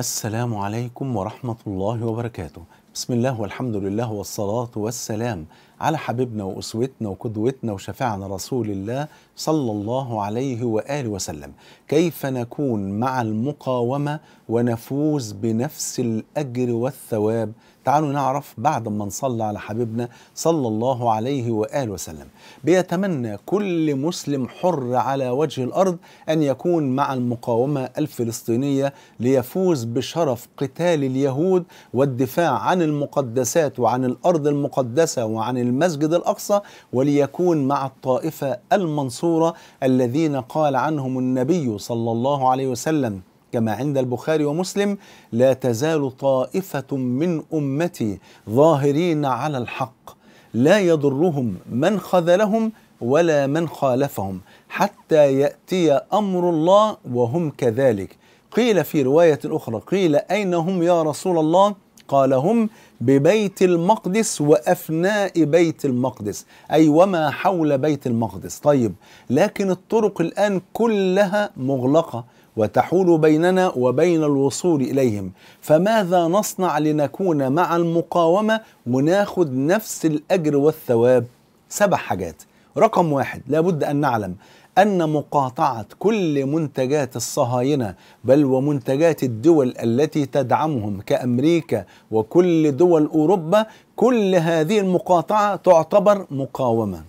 السلام عليكم ورحمة الله وبركاته بسم الله والحمد لله والصلاة والسلام على حبيبنا وأسوتنا وقدوتنا وشفيعنا رسول الله صلى الله عليه وآله وسلم كيف نكون مع المقاومة ونفوز بنفس الأجر والثواب تعالوا نعرف بعد ما نصلي على حبيبنا صلى الله عليه وآله وسلم بيتمنى كل مسلم حر على وجه الأرض أن يكون مع المقاومة الفلسطينية ليفوز بشرف قتال اليهود والدفاع عن المقدسات وعن الأرض المقدسة وعن المسجد الأقصى وليكون مع الطائفة المنصورة الذين قال عنهم النبي صلى الله عليه وسلم كما عند البخاري ومسلم لا تزال طائفة من أمتي ظاهرين على الحق لا يضرهم من خذلهم ولا من خالفهم حتى يأتي أمر الله وهم كذلك قيل في رواية أخرى قيل أين هم يا رسول الله قال هم ببيت المقدس وافناء بيت المقدس اي وما حول بيت المقدس طيب لكن الطرق الان كلها مغلقه وتحول بيننا وبين الوصول اليهم فماذا نصنع لنكون مع المقاومه وناخذ نفس الاجر والثواب سبع حاجات رقم واحد لابد ان نعلم أن مقاطعة كل منتجات الصهاينة بل ومنتجات الدول التي تدعمهم كأمريكا وكل دول أوروبا كل هذه المقاطعة تعتبر مقاومة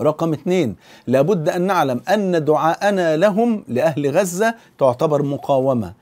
رقم اثنين لابد أن نعلم أن دعاءنا لهم لأهل غزة تعتبر مقاومة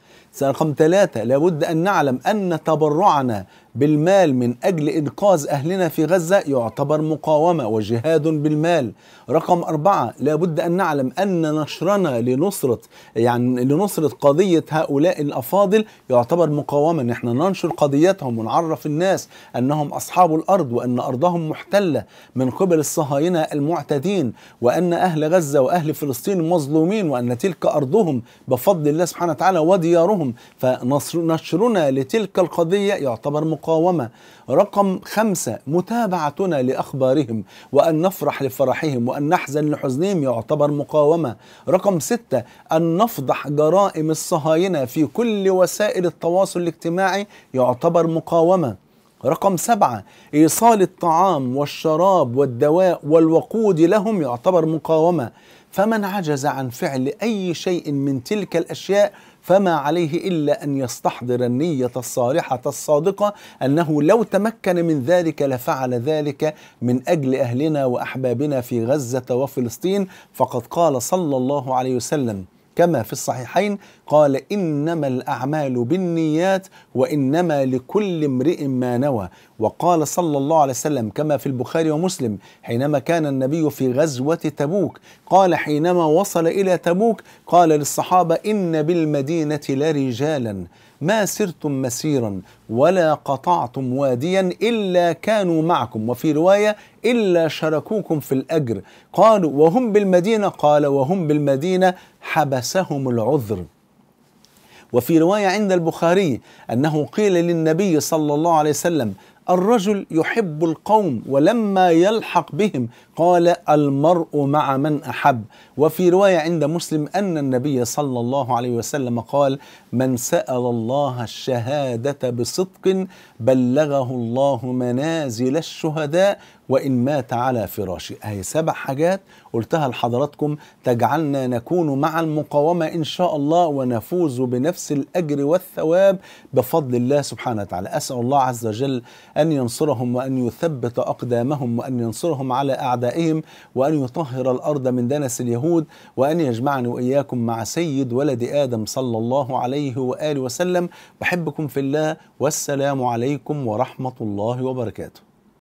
رقم ثلاثة لابد أن نعلم أن تبرعنا بالمال من أجل إنقاذ أهلنا في غزة يعتبر مقاومة وجهاد بالمال رقم أربعة لابد أن نعلم أن نشرنا لنصرة يعني لنصرة قضية هؤلاء الأفاضل يعتبر مقاومة نحن ننشر قضيتهم ونعرف الناس أنهم أصحاب الأرض وأن أرضهم محتلة من قبل الصهاينة المعتدين وأن أهل غزة وأهل فلسطين مظلومين وأن تلك أرضهم بفضل الله سبحانه وتعالى وديارهم الحرم فنشرنا لتلك القضية يعتبر مقاومة رقم خمسة متابعتنا لأخبارهم وأن نفرح لفرحهم وأن نحزن لحزنهم يعتبر مقاومة رقم ستة أن نفضح جرائم الصهاينة في كل وسائل التواصل الاجتماعي يعتبر مقاومة رقم سبعة إيصال الطعام والشراب والدواء والوقود لهم يعتبر مقاومة فمن عجز عن فعل أي شيء من تلك الأشياء فما عليه إلا أن يستحضر النية الصالحة الصادقة أنه لو تمكن من ذلك لفعل ذلك من أجل أهلنا وأحبابنا في غزة وفلسطين فقد قال صلى الله عليه وسلم كما في الصحيحين قال إنما الأعمال بالنيات وإنما لكل امرئ ما نوى وقال صلى الله عليه وسلم كما في البخاري ومسلم حينما كان النبي في غزوة تبوك قال حينما وصل إلى تبوك قال للصحابة إن بالمدينة لرجالا ما سرتم مسيرا ولا قطعتم واديا الا كانوا معكم وفي روايه الا شركوكم في الاجر قالوا وهم بالمدينه قال وهم بالمدينه حبسهم العذر وفي روايه عند البخاري انه قيل للنبي صلى الله عليه وسلم الرجل يحب القوم ولما يلحق بهم قال المرء مع من احب وفي روايه عند مسلم ان النبي صلى الله عليه وسلم قال من سال الله الشهاده بصدق بلغه الله منازل الشهداء وإن مات على فراشي أهي سبع حاجات قلتها لحضراتكم تجعلنا نكون مع المقاومة إن شاء الله ونفوز بنفس الأجر والثواب بفضل الله سبحانه وتعالى أسأل الله عز وجل أن ينصرهم وأن يثبت أقدامهم وأن ينصرهم على أعدائهم وأن يطهر الأرض من دنس اليهود وأن يجمعني وإياكم مع سيد ولد آدم صلى الله عليه وآله وسلم بحبكم في الله والسلام عليكم ورحمة الله وبركاته